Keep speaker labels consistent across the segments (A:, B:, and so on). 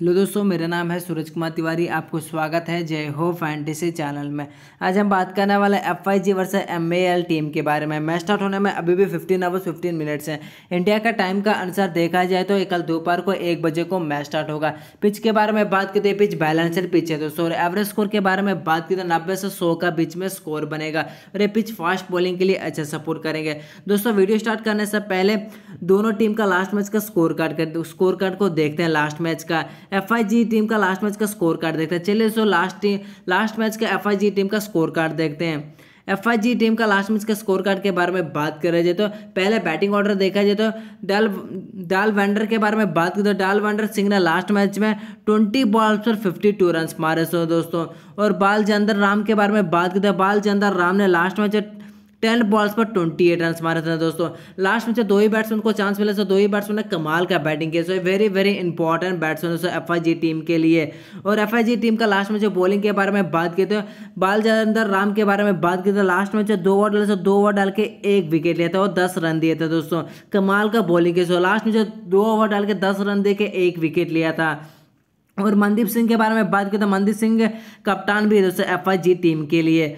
A: hello दोस्तों मेरा नाम है सूरज कुमार तिवारी आपको स्वागत है जय हो फैंटेसी चैनल में आज हम बात करने वाले एफ आई जी वर्ष एम ए एल टीम के बारे में मैच स्टार्ट होने में अभी भी 15 आवर्स 15 मिनट्स हैं इंडिया का टाइम का अनुसार देखा जाए तो कल दोपहर को एक बजे को मैच स्टार्ट होगा पिच के बारे में बात करते पिच बैलेंसड पिच है दोस्तों और एवरेज स्कोर के बारे में बात की तो नब्बे से सौ का बीच में स्कोर बनेगा और ये पिच फास्ट बॉलिंग के लिए अच्छा सपोर्ट करेंगे दोस्तों वीडियो स्टार्ट करने से पहले दोनों टीम का लास्ट मैच का स्कोर कार्ड कर स्कोर कार्ड को देखते हैं लास्ट मैच का एफ टीम का लास्ट मैच का स्कोर कार्ड देखते हैं चलिए सो लास्ट लास्ट मैच का एफ टीम का स्कोर कार्ड देखते हैं एफ टीम का लास्ट मैच का स्कोर कार्ड के बारे में बात करें जाए तो पहले बैटिंग ऑर्डर देखा जाए तो डाल डाल वेंडर के बारे में बात करें तो डाल वेंडर सिंह ने लास्ट मैच में ट्वेंटी बॉल्स पर फिफ्टी टू रन मारे सो दोस्तों और बाल चंदर राम के बारे में बात करें तो बाल चंदर राम ने लास्ट मैच टेन बॉल्स पर ट्वेंटी एट रन मारे थे दोस्तों लास्ट में से दो ही बैट्समैन को चांस मिले था तो दो ही बैट्समैन ने कमाल का बैटिंग किया so very very important batsman दोस्तों एफ टीम के लिए और एफ टीम का लास्ट में जो बॉलिंग के बारे में बात की तो बाल जालंधर राम के बारे में बात की तो लास्ट में जो दो ओवर डाले तो दो ओवर डाल के एक विकेट लिया था और दस रन दिए थे दोस्तों कमाल का बॉलिंग किया सो लास्ट में जो दो ओवर डाल के दस रन दे के एक विकेट लिया था और मनदीप सिंह के बारे में बात की तो मनदीप सिंह कप्तान भी है दोस्तों एफ टीम के लिए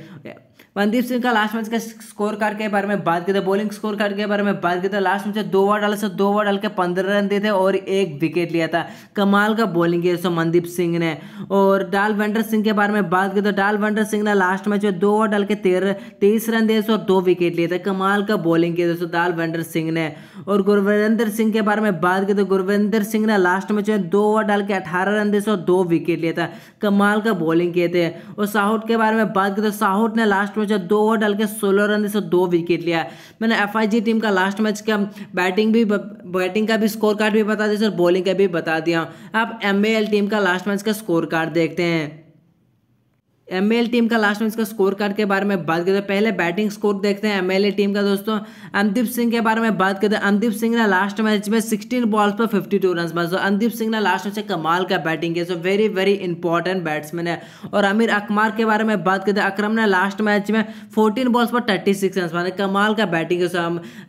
A: मनदीप सिंह का लास्ट मैच का स्कोर कार्ड के बारे में बात की बॉलिंग स्कोर कार्ड के बारे में बात की लास्ट मैच दो ओवर डाले से दो ओवर डाल के पंद्रह रन दिए थे और एक विकेट लिया था कमाल का बॉलिंग किया सो मनदीप सिंह ने और डाल वेंडर सिंह के बारे में बात की तो डाल वेंडर सिंह ने लास्ट मैच में दो ओवर डाल के तेरह तेईस रन दिए और दो विकेट लिए थे कमाल का बॉलिंग किया दोस्तों डाल वेंडर सिंह ने और गुरविंदर सिंह के बारे में बात की तो गुरविंदर सिंह ने लास्ट मैच में दो ओवर डाल के अठारह रन दिए और दो विकेट लिए था कमाल का बॉलिंग किए थे और साहुट के बारे में बात की साहुट ने लास्ट लास्ट मैच दो ओवर डाल के सोलह रन से दो विकेट लिया मैंने एफ टीम का लास्ट मैच का बैटिंग भी बैटिंग का भी स्कोर कार्ड भी बता दिया और बॉलिंग का भी बता दिया आप एम टीम का लास्ट मैच का स्कोर कार्ड देखते हैं एम टीम का लास्ट में इसका स्कोर कार्ड के बारे में बात करते हैं पहले बैटिंग स्कोर देखते हैं एम टीम का दोस्तों अंदीप सिंह के बारे में बात करते हैं अंदीप सिंह ने लास्ट मैच में सिक्सटीन बॉल्स पर फिफ्टी टू रन बना अंदीप सिंह ने लास्ट मैच कमाल का बैटिंग किया so very very important batsman है और अमिर अकमार के बारे में बात करते हैं अक्रम ने लास्ट मैच में फोर्टीन बॉल्स पर थर्टी सिक्स रन कमाल का बैटिंग किया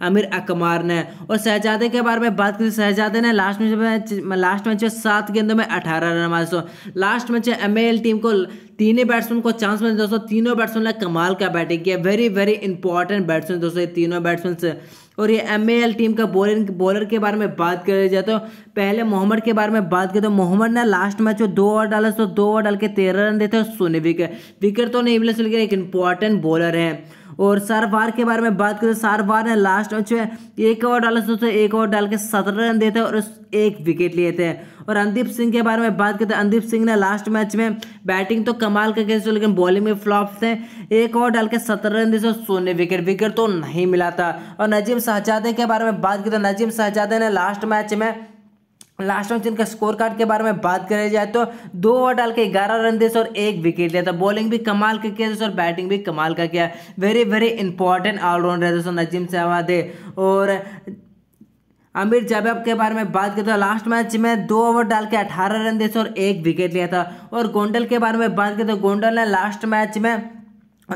A: अमिर तो अकमार ने और शहजादे के बारे में बात करते शहजादे ने लास्ट मैच में लास्ट मैच में सात गेंदों में अठारह रन सो लास्ट मैच में एम टीम को तीनों बैट्समैन को चांस मिले दोस्तों तीनों बैट्समैन ने कमाल का बैटिंग किया वेरी वेरी इंपॉर्टेंट बैट्समैन दोस्तों ये तीनों बैट्समैन और ये एम टीम का बॉलिंग बॉलर के बारे में बात कर जाए तो पहले मोहम्मद के बारे में बात करें तो मोहम्मद ने लास्ट मैच में दो ओवर डाला तो दो ओवर डाल के तेरह रन देते और सोने विकेट विकेट तो नहीं मिले लेकिन एक इंपॉर्टेंट बॉलर है और सारवार के बारे में बात करें तो सारवार ने लास्ट मैच में एक ओवर डाला दोस्तों एक ओवर डाल के सत्रह रन देते और एक विकेट लिए थे और अंदीप सिंह के बारे में बात करते हैं तो अंदीप सिंह ने लास्ट मैच में बैटिंग तो कमाल करके दी लेकिन बॉलिंग में फ्लॉप थे एक ओवर डाल के सत्रह रन दिए शून्य विकेट विकेट तो नहीं मिला था और नजीम शहजादे के बारे में बात की तो नजीम शहजादे ने लास्ट मैच में लास्ट में जिनका स्कोर कार्ड के बारे में बात करें जाए तो दो ओवर डाल के ग्यारह रन दे और एक विकेट लिया था बॉलिंग भी कमाल का किया और बैटिंग भी कमाल का किया वेरी वेरी इंपॉर्टेंट ऑलराउंडर है दोस्तों नजीम सहवादे और आमिर जावेब के बारे में बात करते तो लास्ट मैच में दो ओवर डाल के अठारह रन दे और एक विकेट लिया था और गोंडल के बारे में बात करते तो गोंडल ने लास्ट मैच में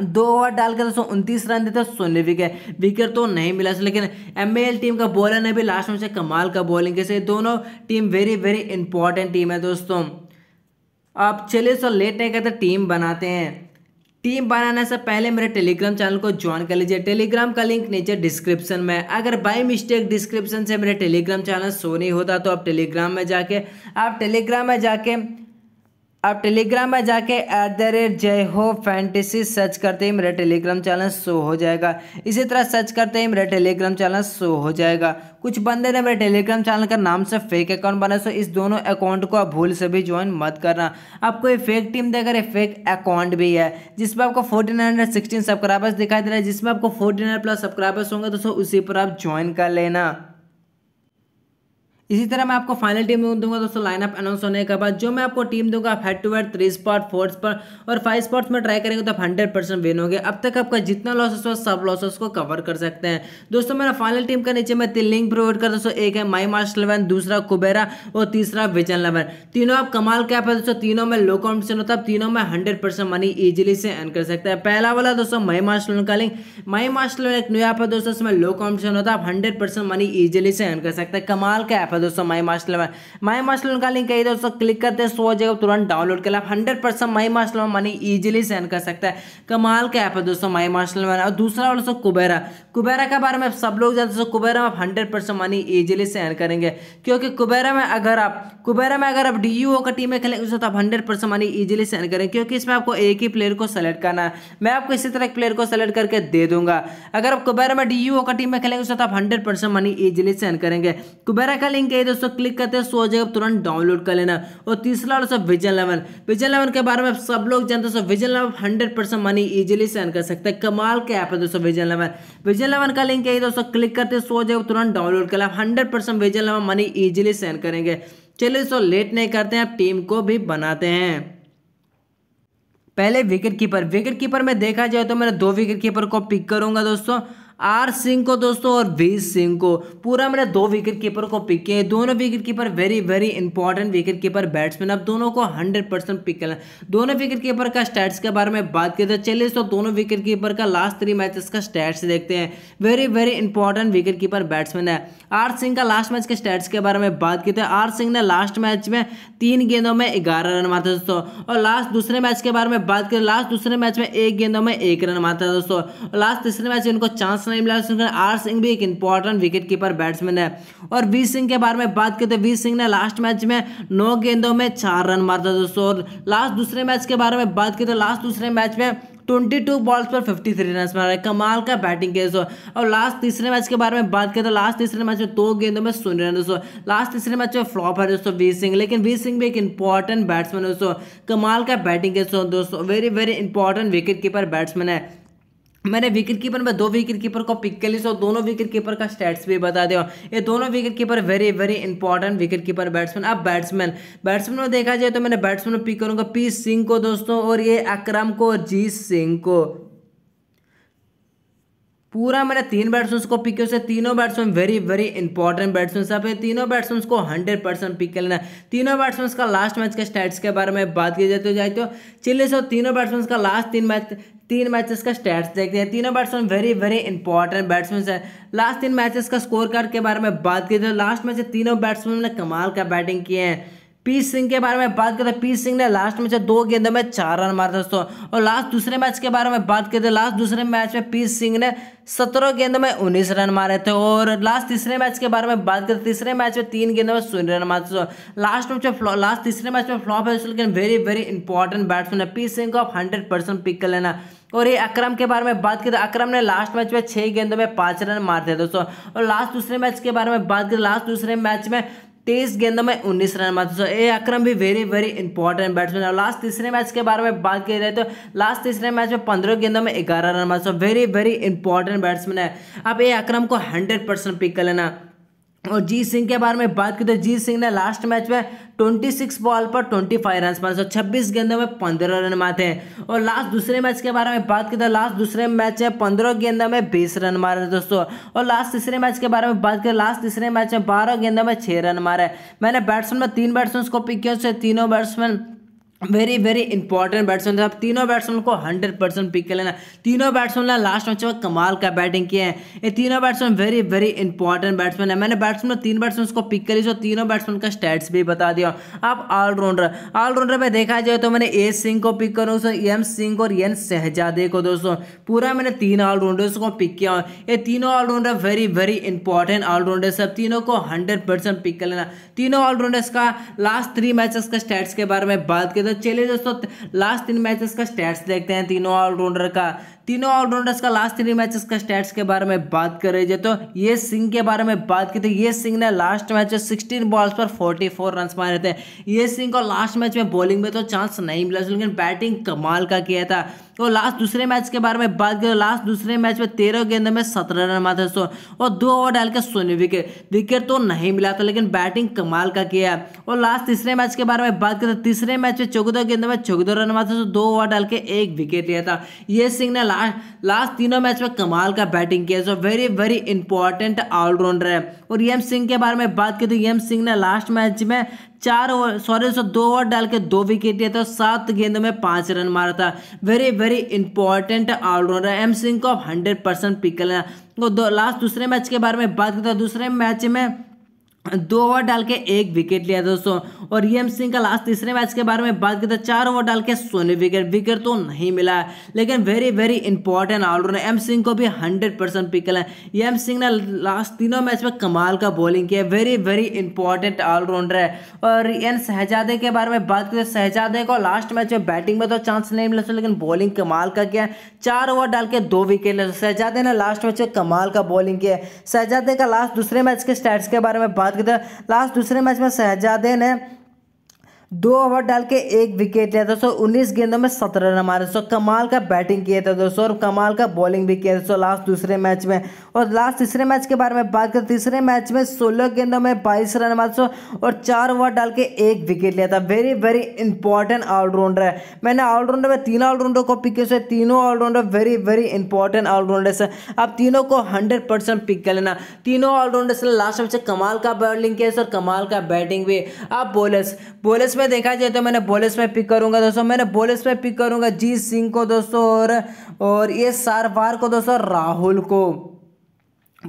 A: दो ओवर डालकर दोस्तों उनतीस रन देते सुनील विकेट विकेट तो नहीं मिला लेकिन एम टीम का बॉलर ने भी लास्ट में से कमाल का बॉलिंग कैसे दोनों team very very important team है दोस्तों आप चलिए सो लेट नहीं करते टीम बनाते हैं टीम बनाने से पहले मेरे टेलीग्राम चैनल को ज्वाइन कर लीजिए टेलीग्राम का लिंक नीचे डिस्क्रिप्शन में अगर बाय मिस्टेक डिस्क्रिप्शन से मेरे टेलीग्राम चैनल शो नहीं होता तो आप टेलीग्राम में जाके आप टेलीग्राम में जाके आप टेलीग्राम में जाके एट द रेट जय हो फैंटेसी सर्च करते ही मेरा टेलीग्राम चैनल शो हो जाएगा इसी तरह सर्च करते ही मेरा टेलीग्राम चैनल शो हो जाएगा कुछ बंदे ने मेरे टेलीग्राम चैनल का नाम से फेक अकाउंट बनाया सो इस दोनों अकाउंट को आप भूल से भी ज्वाइन मत करना आपको ये फेक टीम देकर फेक अकाउंट भी है जिसमें आपको फोर्टीन हंड्रेड सिक्सटीन सब्सक्राइबर्स दिखाई दे रहा है जिसमें आपको फोर्टीन हंड्रेड प्लस सब्सक्राइबर्स होंगे दोस्तों उसी पर आप ज्वाइन कर लेना इसी तरह मैं आपको फाइनल टीम दूंगा दोस्तों लाइनअप अनाउंस होने के बाद जो मैं आपको टीम दूंगा आप head to head three spot four spot और फाइव स्पॉट्स में ट्राई करेंगे तो आप हंड्रेड परसेंट विन होंगे अब तक आपका जितना लॉसेस हो सब लॉसेस को कवर कर सकते हैं दोस्तों मेरा फाइनल टीम का नीचे मैं तीन लिंक प्रोवाइड कर दोस्तों एक है माई मार्शल इलेवन दूसरा कुबेरा और तीसरा विजन इलेवन तीनों आप कमाल कैप है दोस्तों तीनों में लो कॉम्पिटिशन होता है तीनों में हंड्रेड मनी ईजिली से अर्न कर सकते हैं पहला वाला दोस्तों माई मार्च इलेवन का लिंक माई मार्च इलेवन एक न्यू ऐप है दोस्तों इसमें लो कॉम्पिटिशन होता है आप हंड्रेड मनी ईजिली से अर्न कर सकते हैं कमाल का ऐप है दोस्तों माई मास्टर में माई मास्टर लोन का लिंक है दोस्तों क्लिक करते हैं सो जाएगा तुरंत डाउनलोड के लिए आप hundred percent my master loan money easily send कर सकते हैं कमाल का ऐप है दोस्तों माई मास्टर लोन और दूसरा और दोस्तों कुबेरा कुबेरा के बारे में सब लोग जानते हैं तो कुबेरा में आप hundred percent money easily send करेंगे क्योंकि कुबेरा में अगर आप कुबेरा में अगर आप डी यू का टीम में खेलेंगे उसमें तो आप hundred percent money easily send करेंगे क्योंकि इसमें आपको एक ही प्लेयर को सेलेक्ट करना है मैं आपको इसी तरह प्लेयर को सेलेक्ट करके दे दूंगा अगर आप कुबेरा में डी यू का टीम में खेलेंगे उसमें तो आप hundred percent money easily send करेंगे कुबेरा का लिंक लिंक है दोस्तों क्लिक करते हैं सो जगह तुरंत डाउनलोड कर लेना और तीसरा दोस्तों विजन लेवल विजन लेवल के बारे में सब लोग जानते हैं vision level hundred percent money easily send कर सकते हैं कमाल के ऐप है दोस्तों विजन लेवल विजन लेवल का लिंक है दोस्तों क्लिक करते सो जगह तुरंत डाउनलोड कर लेना hundred percent vision level money easily send करेंगे चलिए दोस्तों लेट नहीं करते हैं टीम को भी बनाते हैं पहले विकेट कीपर विकेट कीपर में देखा जाए तो मैं दो विकेट कीपर को पिक करूंगा दोस्तों आर सिंह को दोस्तों और वी सिंह को पूरा मैंने दो विकेट कीपर को पिक किया दोनों wicket keeper very very important wicket keeper batsman अब दोनों को हंड्रेड परसेंट पिक करना दोनों विकेट कीपर का स्टैट्स के बारे में बात करते हैं चलिए तो दोनों विकेट कीपर का लास्ट थ्री मैचेस का स्टैट्स देखते हैं very very important wicket keeper batsman है आर सिंह का लास्ट मैच के स्टैट्स के बारे में बात की थी आर सिंह ने लास्ट मैच में तीन गेंदों में ग्यारह रन मारते दोस्तों और लास्ट दूसरे मैच के बारे में बात करें लास्ट दूसरे मैच में एक गेंदों में एक रन मारता दोस्तों लास्ट तीसरे मैच इनको चांस आर्सनल बिलाल आर सिंह भी एक इंपॉर्टेंट विकेट कीपर बैट्समैन है और वी सिंह के बारे में बात करते तो वी सिंह ने लास्ट मैच में नौ गेंदों में चार रन मारा था दोस्तों और लास्ट दूसरे मैच के बारे में बात करते लास्ट दूसरे मैच में 22 बॉल्स पर 53 थ्री रन मारे कमाल का बैटिंग केस हो और लास्ट तीसरे मैच के बारे में बात करें तो लास्ट तीसरे मैच तो में दो गेंदों में शून्य रन दोस्तों लास्ट तीसरे मैच में फ्लॉप है दोस्तों वी सिंह लेकिन वी सिंह भी एक इंपॉर्टेंट बैट्समैन है दोस्तों कमाल का बैटिंग केस हो दोस्तों very very important wicket keeper batsman है मैंने विकेट कीपर में दो विकेट कीपर को पिक कर लिया और दोनों विकेट कीपर का स्टेट्स भी बता दें ये दोनों wicket keeper very very important wicket keeper batsman अब बैट्समैन बैट्समैन में देखा जाए तो मैंने बैट्समैन पिक करूंगा पी सिंह को दोस्तों और ये अक्रम को और जीत सिंह को पूरा मैंने तीन बैट्समैन को पिक किया तीनों batsman very very important batsman सब है तीनों बैट्समैन को हंड्रेड परसेंट पिक कर लेना तीनों बैट्समैन का लास्ट मैच के स्टैट्स के बारे में बात की जाए तो जाए तो चिल्ली से तीनों बैट्समैन का लास्ट तीन मैच तीन मैचेस का स्टैट्स देखते हैं तीनों batsman very very important batsman है लास्ट तीन मैचेस का स्कोर कार्ड के बारे में बात की तो लास्ट मैच तीनों बैट्समैन ने कमाल का बैटिंग किए हैं पी सिंह के बारे में बात करते पी सिंह ने लास्ट में से दो गेंदों में चार रन मारे दोस्तों और लास्ट दूसरे मैच के बारे में बात करते लास्ट दूसरे मैच में पी सिंह ने सत्रह गेंदों में उन्नीस रन मारे थे और लास्ट तीसरे मैच के बारे में बात करते तीसरे मैच में तीन गेंदों में शून्य रन मारे लास्ट में लास्ट तीसरे मैच में फ्लॉप है लेकिन वेरी वेरी इंपॉर्टेंट बैट्समैन है पी सिंह को आप हंड्रेड परसेंट पिक कर लेना और ये अक्रम के बारे में बात करते अक्रम ने लास्ट मैच में छह गेंदों में पाँच रन मारते दोस्तों और लास्ट दूसरे मैच के बारे में बात करें लास्ट दूसरे मैच में तेईस गेंदों में उन्नीस रन मारते तो ए अक्रम भी वेरी वेरी इंपॉर्टेंट बैट्समैन और लास्ट तीसरे मैच के बारे में बात की जाए तो लास्ट तीसरे मैच में पंद्रह गेंदों में ग्यारह रन मारते वेरी वेरी इंपॉर्टेंट बैट्समैन है आप ए अक्रम को हंड्रेड परसेंट पिक कर लेना और जीत सिंह के बारे में बात की तो जीत सिंह ने लास्ट मैच में 26 बॉल पर 25 रन मारे सौ छब्बीस गेंदों में 15 रन मारे हैं और लास्ट दूसरे मैच के बारे में बात की तो लास्ट दूसरे मैच में 15 गेंदों में 20 रन मारे दोस्तों और लास्ट तीसरे मैच के बारे में बात करें लास्ट तो तीसरे मैच में बारह गेंदों में छः रन मारे मैंने बैट्समैन में तीन बैट्समैन को पिक किया तीनों batsman very very important batsman साहब तीनों बैट्समैन को 100 परसेंट पिक कर लेना तीनों बैट्समैन ने लास्ट मैच में कमाल का बैटिंग किया है ये तीनों batsman very very important batsman है मैंने बैट्समैन तीन बैट्समैन को पिक करी जो तीनों बैट्समैन का स्टैट्स भी बता दिया आप ऑलराउंडर ऑलराउंडर में देखा जाए तो मैंने ए सिंह को पिक करूँ एम सिंह और एन शहजादे को दोस्तों पूरा मैंने तीन ऑलराउंडर्स को पिक किया ये तीनों allrounder very very important allrounders है तीनों को हंड्रेड पिक कर लेना तीनों ऑलराउंडर्स का लास्ट थ्री मैचेस का स्टैट्स के बारे में बात कर चलिए दोस्तों लास्ट तीन मैचेस का स्टैट्स देखते हैं तीनों ऑलराउंडर का तीनों ऑलराउंडर्स का लास्ट थ्री मैचेस का स्टैट्स के बारे में बात करें जो तो ये सिंह के बारे में बात की तो ये सिंह ने लास्ट मैच में सिक्सटीन बॉल्स पर फोर्टी फोर रन मारे थे ये सिंह को लास्ट मैच में बॉलिंग में तो चांस नहीं मिला लेकिन बैटिंग कमाल का किया था और लास्ट दूसरे मैच के बारे में बात करें लास्ट दूसरे मैच में तेरह गेंद में सत्रह रन मारे सो और दो ओवर डाल के सोने विकेट विकेट तो नहीं मिला था लेकिन बैटिंग कमाल का किया और लास्ट तीसरे मैच के बारे में बात करें तीसरे मैच में चौदह गेंद में चौदह रन मारे सो तो दो ओवर डाल के एक विकेट लिया था ये सिंह ने लास्ट तीनों मैच में कमाल का बैटिंग किया so very very important allrounder है और यम e सिंह के बारे में बात की तो यम e सिंह ने लास्ट मैच में चार ओवर सॉरी सो दो ओवर डाल के दो विकेट लिए थे और सात गेंदों में पांच रन मारा था very very important allrounder M Singh को अब हंड्रेड परसेंट पिक कर लेना तो लास्ट दूसरे मैच के बारे में बात करता तो दूसरे मैच में दो ओवर डाल के एक विकेट लिया दोस्तों और एम सिंह का लास्ट तीसरे मैच के बारे में बात करते तो चार ओवर डाल के सोने विकेट विकेट तो नहीं मिला है लेकिन very very important allrounder M Singh को भी हंड्रेड परसेंट पिक है एम सिंह ने लास्ट तीनों मैच में कमाल का बॉलिंग किया वेरी वेरी इंपॉर्टेंट ऑलराउंडर है और एन शहजादे के बारे में बात करते तो शहजादे को लास्ट मैच में बैटिंग में तो चांस नहीं मिला लेकिन बॉलिंग कमाल का किया चार ओवर डाल के दो विकेट लिया शहजादे ने लास्ट मैच में कमाल का बॉलिंग किया शहजादे का लास्ट दूसरे मैच के स्टैट्स के बारे में बात बात करते तो हैं लास्ट दूसरे मैच में शहजादे ने दो ओवर डाल के एक विकेट लिया था दोस्तों उन्नीस गेंदों में सत्रह रन मारे दोस्तों कमाल का बैटिंग किया था दोस्तों और कमाल का बॉलिंग भी किया दोस्तों लास्ट दूसरे मैच में और लास्ट तीसरे मैच के बारे में बात करें तीसरे मैच में सोलह गेंदों में बाईस रन मारे दोस्तों और चार ओवर डाल के एक विकेट लिया था वेरी वेरी इंपॉर्टेंट ऑलराउंडर है मैंने ऑलराउंडर में तीन ऑलराउंडर को पिक किया तीनों allrounder very very important allrounders है आप तीनों को हंड्रेड परसेंट पिक कर लेना तीनों ऑलराउंडर्स ने लास्ट मैच कमाल का बॉलिंग किया और कमाल का बैटिंग भी आप बोलर्स बोलर्स में देखा जाए तो मैंने बोलेस में पिक करूंगा दोस्तों मैंने बोलेस में पिक करूंगा जीत सिंह को दोस्तों और और ये सारवार को दोस्तों राहुल को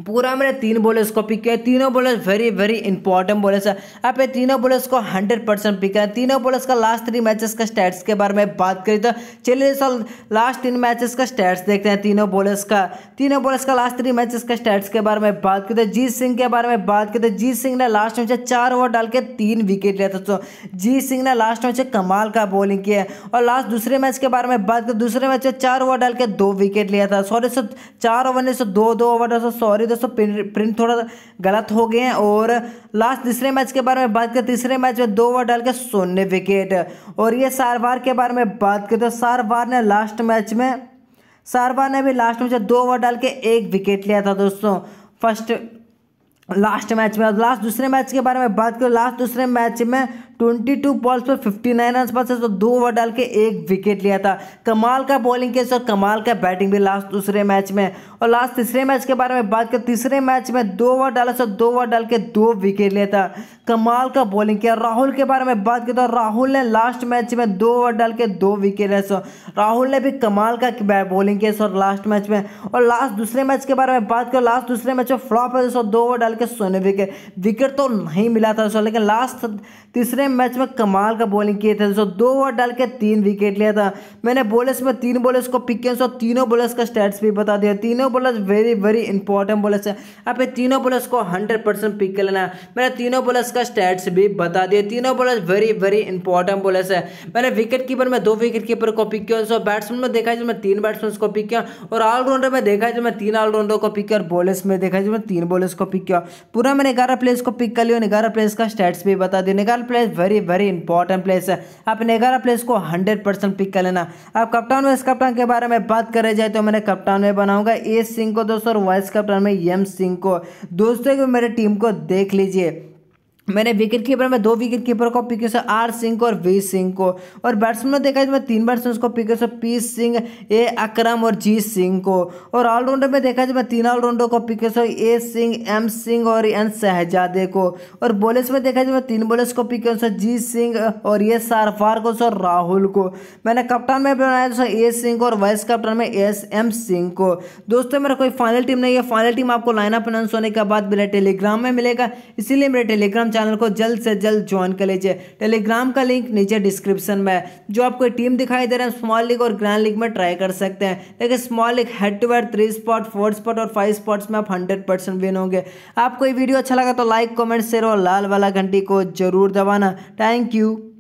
A: पूरा मैंने तीन बॉलर्स को पिक किया तीनों bowlers very very important bowlers है आप तीनों बॉलर्स को 100 परसेंट पिक करें तीनों बॉलर्स का लास्ट थ्री मैचेस का स्टैट्स के बारे में बात करी तो चलिए साल लास्ट तीन मैचेस का स्टैट्स देखते हैं तीनों बॉलर्स का तीनों बॉलर्स का लास्ट थ्री मैचेस का स्टैट्स के बारे में बात करते तो हैं जीत सिंह के बारे में बात करते तो हैं जीत सिंह ने लास्ट मैच चार ओवर डाल के तीन विकेट लिया था तो जीत सिंह ने लास्ट मैच कमाल का बॉलिंग किया और लास्ट दूसरे मैच के बारे में बात करते दूसरे मैच में चार ओवर डाल के दो विकेट लिया था सॉरी सर चार ओवर ने सो दो ओवर सॉरी सॉरी दोस्तों प्रिंट प्रिंट थोड़ा गलत हो गए हैं और लास्ट तीसरे मैच के बारे में बात करें तीसरे मैच में दो ओवर डाल के शून्य विकेट और ये सारवार के बारे में बात करें तो सारवार ने लास्ट मैच में सारवार ने भी लास्ट मैच में दो ओवर डाल के एक विकेट लिया था दोस्तों फर्स्ट लास्ट मैच में लास्ट दूसरे मैच के बारे में बात करें लास्ट दूसरे मैच में ट्वेंटी टू बॉल्स पर फिफ्टी नाइन रन पास तो दो ओवर डाल के एक विकेट लिया था कमाल का बॉलिंग केस और कमाल का बैटिंग भी लास्ट दूसरे मैच में और लास्ट तीसरे मैच के बारे में बात कर तीसरे मैच में दो ओवर डाला सर तो दो ओवर डाल के दो विकेट लिया था कमाल का बॉलिंग किया राहुल के बारे में बात कर तो राहुल ने लास्ट मैच में दो ओवर डाल के दो विकेट लिया सर राहुल ने भी कमाल का बॉलिंग किया सर लास्ट मैच में और लास्ट दूसरे मैच के बारे में बात कर लास्ट दूसरे मैच में फ्लॉप है सर तो दो ओवर डाल के सोने विकेट विकेट तो नहीं मिला था सर लेकिन लास्ट तीसरे ने मैच में कमाल का बॉलिंग किए थे दोस्तों दो ओवर डाल के तीन विकेट लिया था मैंने बॉलर्स में तीन बॉलर्स को पिक किया और तीनों बॉलर्स का स्टैट्स भी बता दिया तीनों bowlers very very important bowlers है आप तीनों बॉलर्स को हंड्रेड परसेंट पिक कर लेना मैंने तीनों बॉलर्स का स्टैट्स भी बता दिया तीनों bowlers very very important bowlers है मैंने विकेट कीपर में दो विकेट कीपर को पिक किया दोस्तों बैट्समैन में देखा जिसमें तीन बैट्समैन को पिक किया और ऑलराउंडर में देखा जिसमें तीन ऑलराउंडर को पिक किया और बॉलर्स में देखा जिसमें तीन बॉलर्स को पिक किया पूरा मैंने ग्यारह प्लेयर्स को पिक कर लिया और ग्यारह प्लेयर्स का स्टैट्स भी बता दिया ग्यारह players very very important place है अपने ग्यारह प्लेस को हंड्रेड परसेंट पिक कर लेना अब कप्तान वाइस कप्तान के बारे में बात करें जाए तो मैंने कप्तान में बनाऊंगा ए सिंह को दोस्तों और वाइस कप्तान में यम सिंह को दोस्तों मेरे टीम को देख लीजिए मैंने विकेट कीपर में दो विकेट कीपर को पिक किया आर सिंह को और वी सिंह को और बैट्समैन में देखा जाए तो तीन बैट्समैन को पिक किया पी सिंह ए अकरम और जी सिंह को और ऑलराउंडर में देखा जाए तो तीन ऑलराउंडर को पिक किया ए सिंह एम सिंह और एन शहजादे को और बॉलर्स में देखा जाए तो तीन बॉलर्स को पिक किया जी सिंह और ये सारफार को सर राहुल को मैंने कप्तान में बनाया दोस्तों ए सिंह और वाइस कप्तान में एस एम सिंह को दोस्तों मेरा कोई फाइनल टीम नहीं है फाइनल टीम आपको लाइनअप अनाउंस होने के बाद मेरे टेलीग्राम में मिलेगा इसीलिए मेरे टेलीग्राम चैनल को जल्द से जल्द ज्वाइन कर लीजिए टेलीग्राम का लिंक नीचे डिस्क्रिप्शन में है जो आपको टीम दिखाई दे रहा है स्मॉल लीग और ग्रैंड लीग में ट्राई कर सकते हैं लेकिन small league head to head three spot four spot और फाइव स्पॉट्स में आप हंड्रेड परसेंट विन होंगे आपको ये वीडियो अच्छा लगा तो लाइक कॉमेंट शेयर और लाल वाला घंटी को जरूर दबाना थैंक यू